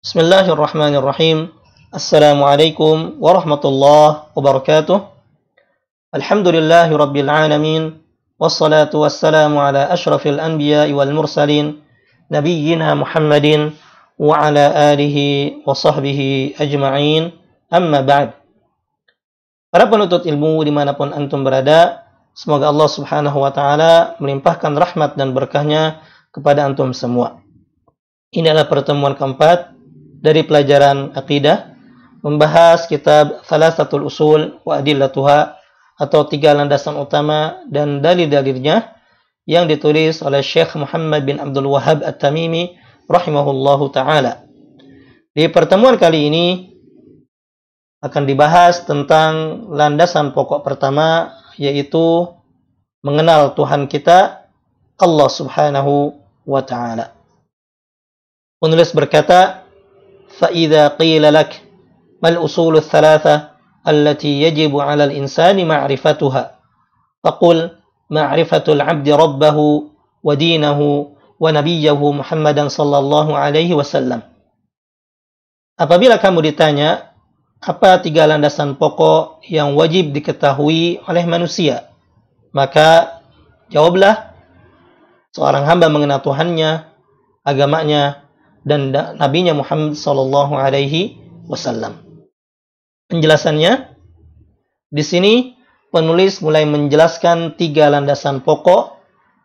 Bismillahirrahmanirrahim. Assalamualaikum warahmatullahi wabarakatuh. Alhamdulillahi rabbil alamin. Wassalatu wassalamu ala ashrafil anbiya wal mursalin. Nabiyina Muhammadin wa ala alihi wa sahbihi ajma'in. Amma ba'd. Para penuntut ilmu dimanapun antum berada, semoga Allah subhanahu wa ta'ala dari pelajaran akidah membahas kitab Thalathatul Usul wa Adillatuha atau tiga landasan utama dan dalil-dalilnya yang ditulis oleh Syekh Muhammad bin Abdul Wahab At-Tamimi rahimahullahu taala. Di pertemuan kali ini akan dibahas tentang landasan pokok pertama yaitu mengenal Tuhan kita Allah Subhanahu wa taala. Penulis berkata, فإذا قيل لك ما الأصول الثلاثة التي يجب على الإنسان معرفتها فقل معرفة العبد ربه ودينه ونبيه محمدا صلى الله عليه وسلم Apabila kamu ditanya, apa tiga landasan pokok yang wajib diketahui oleh manusia? Maka jawablah, seorang hamba mengenal Tuhannya, agamanya, dan nabinya Muhammad sallallahu alaihi wasallam. Penjelasannya di sini penulis mulai menjelaskan tiga landasan pokok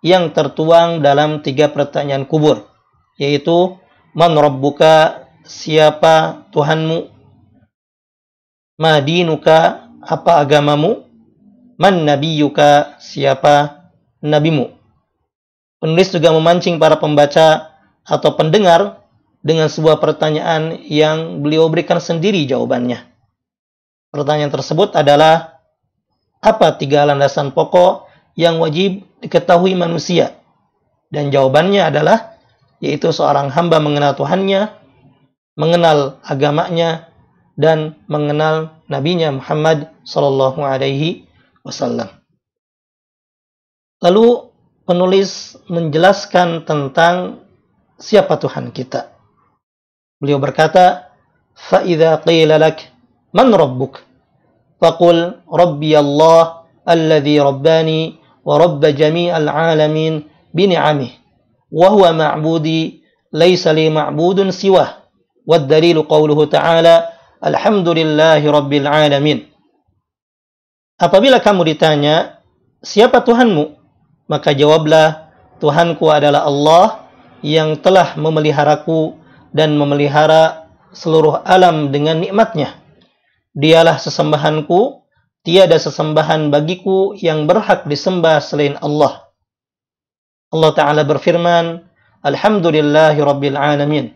yang tertuang dalam tiga pertanyaan kubur, yaitu man rabbuka siapa Tuhanmu, madinuka apa agamamu, man nabiyuka siapa nabimu. Penulis juga memancing para pembaca atau pendengar dengan sebuah pertanyaan yang beliau berikan sendiri jawabannya. Pertanyaan tersebut adalah, apa tiga landasan pokok yang wajib diketahui manusia? Dan jawabannya adalah, yaitu seorang hamba mengenal Tuhannya, mengenal agamanya, dan mengenal nabinya Muhammad Sallallahu Alaihi Wasallam. Lalu penulis menjelaskan tentang siapa Tuhan kita. Beliau berkata, "Fa'idza qila lak man rabbuk?" Faqul rabbi Allah alladhi rabbani wa rabba jami'al alamin bi ni'amih wa huwa ma'budi laysa li ma'budun siwah. والدليل قوله تعالى الحمد لله رب العالمين Apabila kamu ditanya, siapa Tuhanmu? Maka jawablah, Tuhanku adalah Allah yang telah memeliharaku dan memelihara seluruh alam dengan nikmatnya. Dialah sesembahanku, tiada sesembahan bagiku yang berhak disembah selain Allah. Allah Ta'ala berfirman, Alhamdulillahi Rabbil Alamin.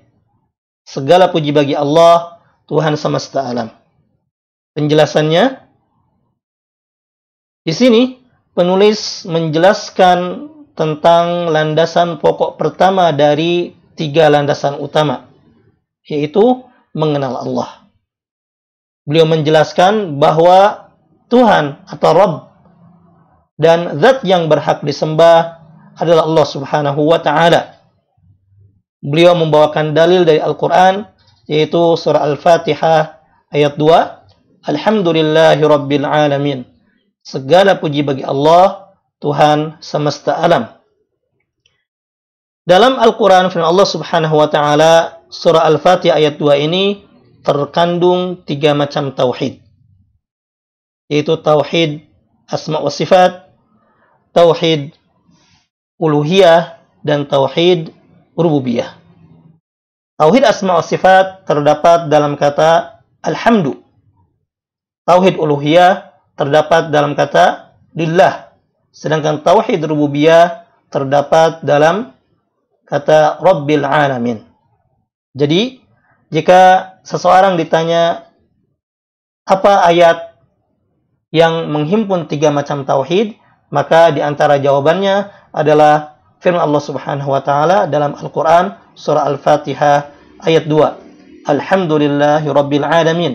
Segala puji bagi Allah, Tuhan semesta alam. Penjelasannya, di sini penulis menjelaskan tentang landasan pokok pertama dari tiga landasan utama yaitu mengenal Allah. Beliau menjelaskan bahwa Tuhan atau Rabb dan zat yang berhak disembah adalah Allah Subhanahu wa taala. Beliau membawakan dalil dari Al-Qur'an yaitu surah Al-Fatihah ayat 2, Alhamdulillahi rabbil alamin. Segala puji bagi Allah, Tuhan semesta alam. Dalam Al-Qur'an firman Allah Subhanahu wa taala surah Al-Fatihah ayat 2 ini terkandung tiga macam tauhid. Yaitu tauhid asma wa sifat, tauhid uluhiyah dan tauhid rububiyah. Tauhid asma wa sifat terdapat dalam kata alhamdu. Tauhid uluhiyah terdapat dalam kata lillah. Sedangkan tauhid rububiyah terdapat dalam kata rabbil alamin. Jadi, jika seseorang ditanya apa ayat yang menghimpun tiga macam tauhid, maka di antara jawabannya adalah firman Allah Subhanahu wa taala dalam Al-Qur'an surah Al-Fatihah ayat 2. Alhamdulillahirabbil alamin.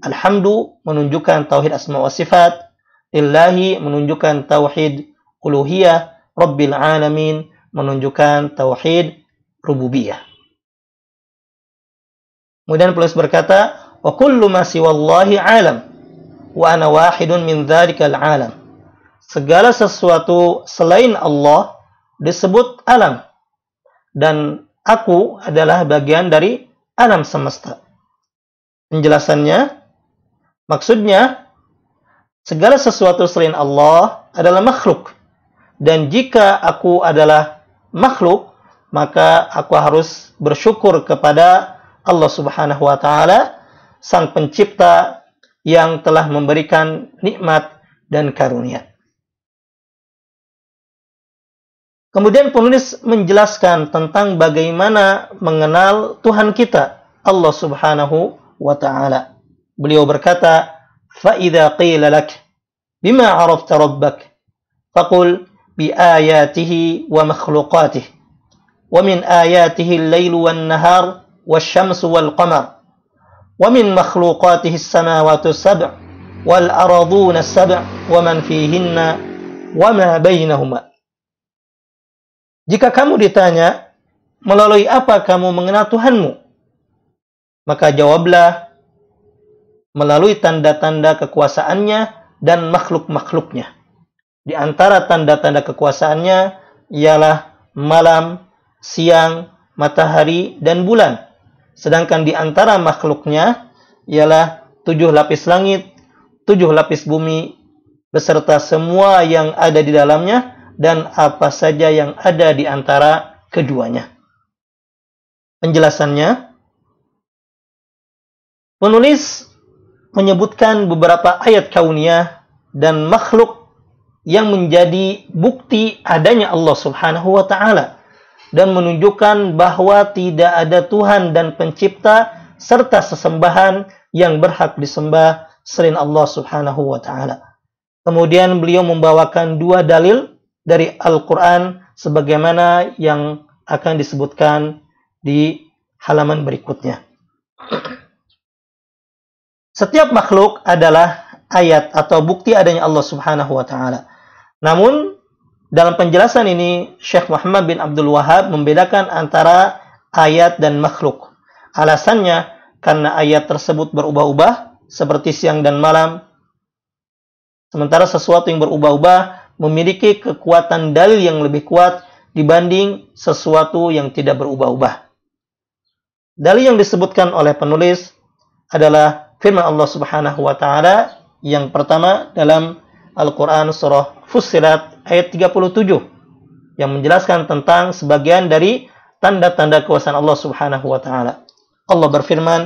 Alhamdu menunjukkan tauhid asma wa sifat, illahi menunjukkan tauhid uluhiyah, rabbil alamin menunjukkan tauhid rububiyah. Kemudian penulis berkata, "Wa kullu ma siwallahi 'alam wa ana wahidun min dzalikal 'alam." Segala sesuatu selain Allah disebut alam dan aku adalah bagian dari alam semesta. Penjelasannya, maksudnya segala sesuatu selain Allah adalah makhluk. Dan jika aku adalah makhluk, maka aku harus bersyukur kepada Allah Subhanahu wa taala, Sang Pencipta yang telah memberikan nikmat dan karunia. Kemudian penulis menjelaskan tentang bagaimana mengenal Tuhan kita, Allah Subhanahu wa taala. Beliau berkata, idza qila lak bima 'arafta rabbak faqul bi ayatihi wa makhluqatihi wa min ayatihi al lailu wan nahar والشمس والقمر ومن مخلوقاته السماوات السبع والأراضون السبع ومن فيهن وما بينهما Jika kamu ditanya, melalui apa kamu mengenal Tuhanmu? Maka jawablah, melalui tanda-tanda kekuasaannya dan makhluk-makhluknya. Di antara tanda-tanda kekuasaannya ialah malam, siang, matahari, dan bulan. Sedangkan di antara makhluknya ialah tujuh lapis langit, tujuh lapis bumi, beserta semua yang ada di dalamnya dan apa saja yang ada di antara keduanya. Penjelasannya, penulis menyebutkan beberapa ayat kauniyah dan makhluk yang menjadi bukti adanya Allah Subhanahu wa taala dan menunjukkan bahwa tidak ada Tuhan dan pencipta serta sesembahan yang berhak disembah selain Allah Subhanahu wa taala. Kemudian beliau membawakan dua dalil dari Al-Qur'an sebagaimana yang akan disebutkan di halaman berikutnya. Setiap makhluk adalah ayat atau bukti adanya Allah Subhanahu wa taala. Namun dalam penjelasan ini, Syekh Muhammad bin Abdul Wahab membedakan antara ayat dan makhluk. Alasannya karena ayat tersebut berubah-ubah seperti siang dan malam. Sementara sesuatu yang berubah-ubah memiliki kekuatan dalil yang lebih kuat dibanding sesuatu yang tidak berubah-ubah. Dalil yang disebutkan oleh penulis adalah firman Allah Subhanahu wa taala yang pertama dalam Al-Qur'an surah Fussilat ayat 37 yang menjelaskan tentang sebagian dari tanda-tanda kekuasaan Allah Subhanahu wa taala. Allah berfirman,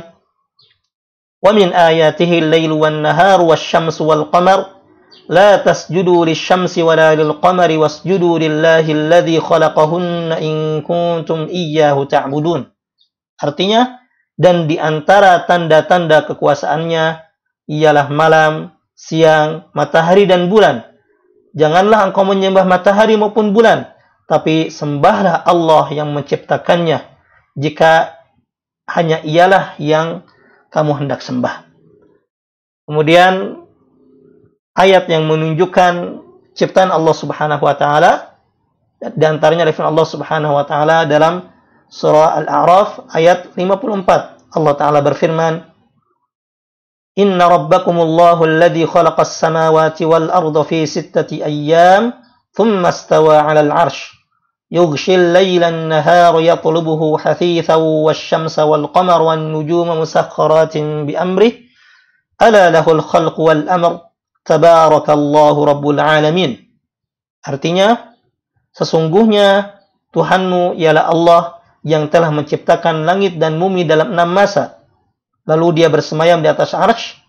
"Wa min ayatihi al-lailu wan-nahar wasy-syamsu wal-qamar la tasjudu lis-syamsi wa la lil-qamari wasjudu lillahi alladhi khalaqahunna in kuntum iyyahu ta'budun." Artinya, dan di antara tanda-tanda kekuasaannya ialah malam, siang, matahari dan bulan Janganlah engkau menyembah matahari maupun bulan, tapi sembahlah Allah yang menciptakannya, jika hanya ialah yang kamu hendak sembah. Kemudian ayat yang menunjukkan ciptaan Allah Subhanahu wa taala di antaranya firman Allah Subhanahu wa taala dalam surah Al-A'raf ayat 54. Allah taala berfirman, Inna ربكم الله الذي خلق السماوات والأرض في ستة أيام ثم استوى على العرش يغشي الليل النهار يطلبه حثيثا والشمس والقمر والنجوم مسخرات بأمره ألا له الخلق والأمر تبارك الله رب العالمين Artinya, sesungguhnya Tuhanmu ialah Allah yang telah menciptakan langit dan bumi dalam enam masa, Lalu dia bersemayam di atas arsh.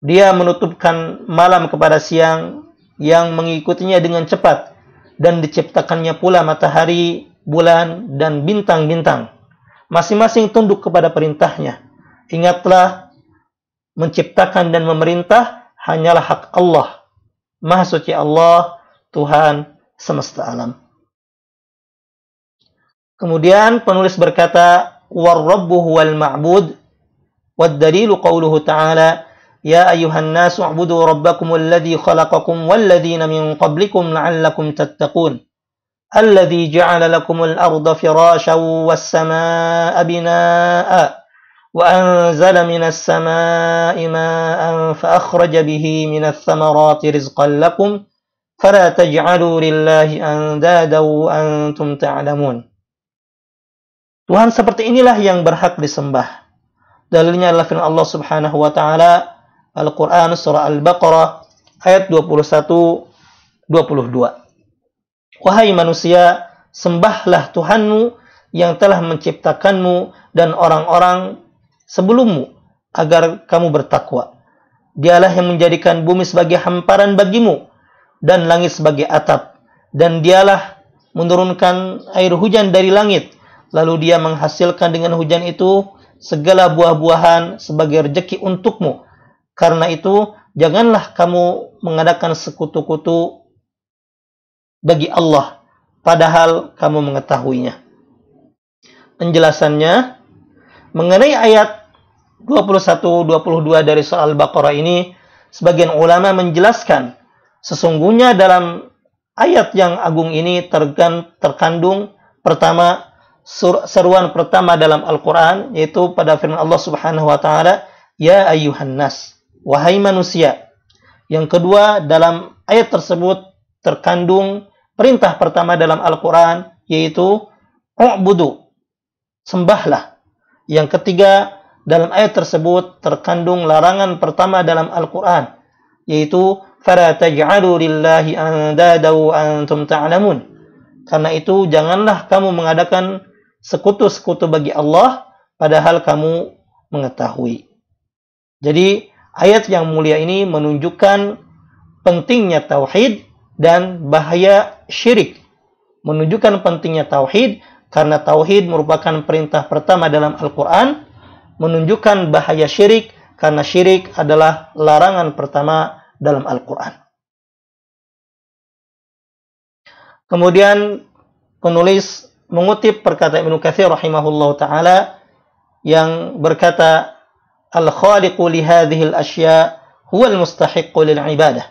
Dia menutupkan malam kepada siang yang mengikutinya dengan cepat. Dan diciptakannya pula matahari, bulan, dan bintang-bintang. Masing-masing tunduk kepada perintahnya. Ingatlah, menciptakan dan memerintah hanyalah hak Allah. Maha suci Allah, Tuhan semesta alam. Kemudian penulis berkata, "War ma'bud والدليل قوله تعالى يا أيها الناس اعبدوا ربكم الذي خلقكم والذين من قبلكم لعلكم تتقون الذي جعل لكم الأرض فراشا والسماء بناء وأنزل من السماء ماء فأخرج به من الثمرات رزقا لكم فلا تجعلوا لله أندادا وأنتم تعلمون Tuhan seperti inilah yang berhak disembah. Dalilnya adalah firman Allah Subhanahu wa taala Al-Qur'an surah Al-Baqarah ayat 21 22. Wahai manusia, sembahlah Tuhanmu yang telah menciptakanmu dan orang-orang sebelummu agar kamu bertakwa. Dialah yang menjadikan bumi sebagai hamparan bagimu dan langit sebagai atap. Dan dialah menurunkan air hujan dari langit. Lalu dia menghasilkan dengan hujan itu segala buah-buahan sebagai rejeki untukmu. Karena itu, janganlah kamu mengadakan sekutu-kutu bagi Allah, padahal kamu mengetahuinya. Penjelasannya, mengenai ayat 21-22 dari soal Baqarah ini, sebagian ulama menjelaskan, sesungguhnya dalam ayat yang agung ini terkandung pertama seruan pertama dalam Al-Quran yaitu pada firman Allah Subhanahu wa taala ya ayuhan nas wahai manusia yang kedua dalam ayat tersebut terkandung perintah pertama dalam Al-Quran yaitu u'budu sembahlah yang ketiga dalam ayat tersebut terkandung larangan pertama dalam Al-Quran yaitu Fara taj'alu lillahi andada antum ta'lamun karena itu janganlah kamu mengadakan sekutu-sekutu bagi Allah padahal kamu mengetahui. Jadi ayat yang mulia ini menunjukkan pentingnya tauhid dan bahaya syirik. Menunjukkan pentingnya tauhid karena tauhid merupakan perintah pertama dalam Al-Qur'an, menunjukkan bahaya syirik karena syirik adalah larangan pertama dalam Al-Qur'an. Kemudian penulis mengutip perkataan Ibnu Katsir rahimahullahu taala yang berkata al khaliqu li hadhihi al asya huwa al mustahiqqu lil ibadah.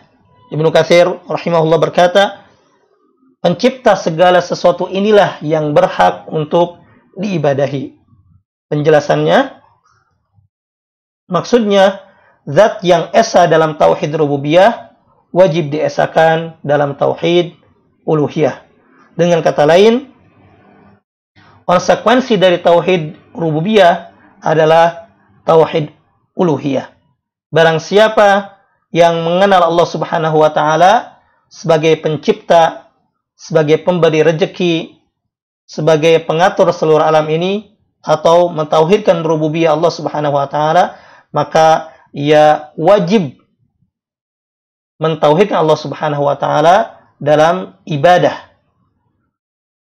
Ibnu Katsir rahimahullah berkata pencipta segala sesuatu inilah yang berhak untuk diibadahi. Penjelasannya maksudnya zat yang esa dalam tauhid rububiyah wajib diesakan dalam tauhid uluhiyah. Dengan kata lain, konsekuensi dari tauhid rububiyah adalah tauhid uluhiyah. Barang siapa yang mengenal Allah Subhanahu wa taala sebagai pencipta, sebagai pemberi Rezeki, sebagai pengatur seluruh alam ini atau mentauhidkan rububiyah Allah Subhanahu wa taala, maka ia wajib mentauhidkan Allah Subhanahu wa taala dalam ibadah.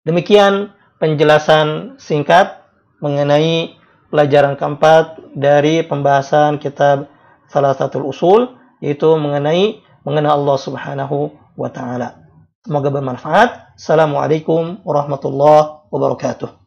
Demikian penjelasan singkat mengenai pelajaran keempat dari pembahasan kitab salah satu Usul yaitu mengenai mengenai Allah Subhanahu wa taala. Semoga bermanfaat. Assalamualaikum warahmatullahi wabarakatuh.